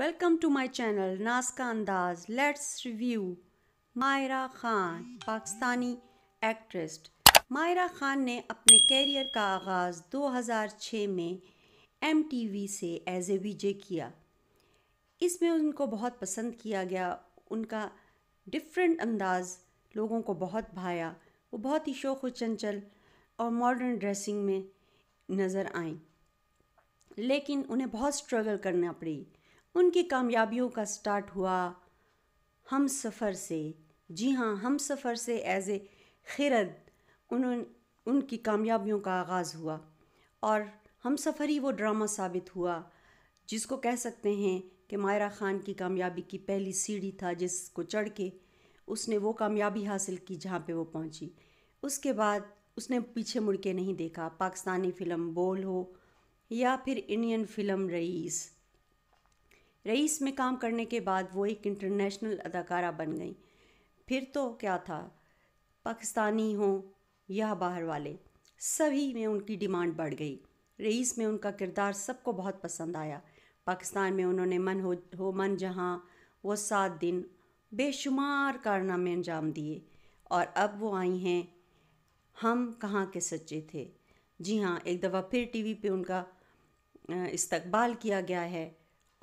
welcome to my channel नाज का अंदाज let's review Mayra Khan Pakistani actress Mayra Khan ने अपने कैरियर का आगाज़ 2006 में एम टी वी से एज ए वीजे किया इसमें उनको बहुत पसंद किया गया उनका डिफरेंट अंदाज़ लोगों को बहुत भाया वो बहुत ही शोख चंचल और मॉडर्न ड्रेसिंग में नज़र आई लेकिन उन्हें बहुत स्ट्रगल करना पड़ी उनकी कामयाबियों का स्टार्ट हुआ हम सफ़र से जी हाँ हम सफ़र से एज़ ए खिरद उन उनकी कामयाबियों का आगाज़ हुआ और हम सफ़र ही वो ड्रामा साबित हुआ जिसको कह सकते हैं कि मायरा ख़ान की कामयाबी की पहली सीढ़ी था जिसको चढ़ के उसने वो कामयाबी हासिल की जहाँ पे वो पहुँची उसके बाद उसने पीछे मुड़ के नहीं देखा पाकिस्तानी फ़िल्म बोल हो या फिर इंडियन फ़िल्म रईस रईस में काम करने के बाद वो एक इंटरनेशनल अदाकारा बन गई फिर तो क्या था पाकिस्तानी हों या बाहर वाले सभी में उनकी डिमांड बढ़ गई रईस में उनका किरदार सबको बहुत पसंद आया पाकिस्तान में उन्होंने मन हो, हो मन जहाँ वो सात दिन बेशुमार कारनामे अंजाम दिए और अब वो आई हैं हम कहाँ के सच्चे थे जी हाँ एक दफ़ा फिर टीवी पे उनका इस्तकबाल किया गया है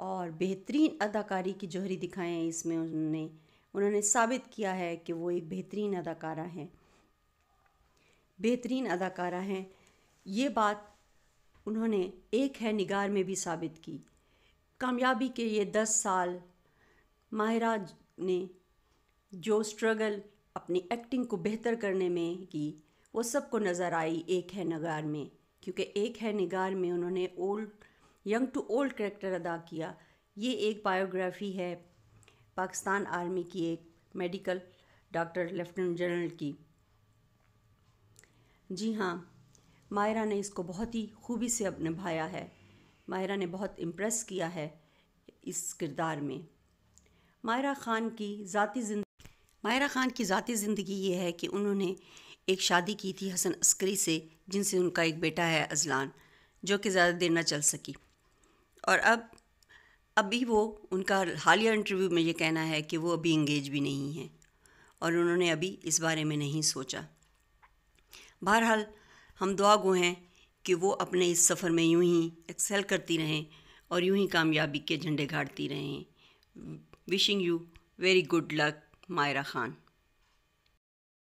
और बेहतरीन अदाकारी की जोहरी दिखाए हैं इसमें उन्होंने उन्होंने साबित किया है कि वो एक बेहतरीन अदाकारा हैं बेहतरीन अदाकारा हैं ये बात उन्होंने एक है निगार में भी साबित की कामयाबी के ये दस साल माहिरा ने जो स्ट्रगल अपनी एक्टिंग को बेहतर करने में की वो सबको नज़र आई एक है नगार में क्योंकि एक है निगार में उन्होंने old young to old character अदा किया ये एक बायोग्राफी है पाकिस्तान आर्मी की एक मेडिकल डॉक्टर लेफ्टिनेंट जनरल की जी हाँ मायरा ने इसको बहुत ही खूबी से अब निभाया है मायरा ने बहुत इम्प्रेस किया है इस किरदार में मायरा ख़ान की ज़ाती ज़िंदगी मायरा ख़ान की ज़ाती ज़िंदगी ये है कि उन्होंने एक शादी की थी हसन अस्करी से जिनसे उनका एक बेटा है अजलान जो कि ज़्यादा देर ना चल सकी और अब अभी वो उनका हालिया इंटरव्यू में ये कहना है कि वो अभी इंगेज भी नहीं हैं और उन्होंने अभी इस बारे में नहीं सोचा बहरहाल हम दुआ गो हैं कि वो अपने इस सफ़र में यूं ही एक्सेल करती रहें और यूं ही कामयाबी के झंडे गाड़ती रहें wishing you very good luck Mayra Khan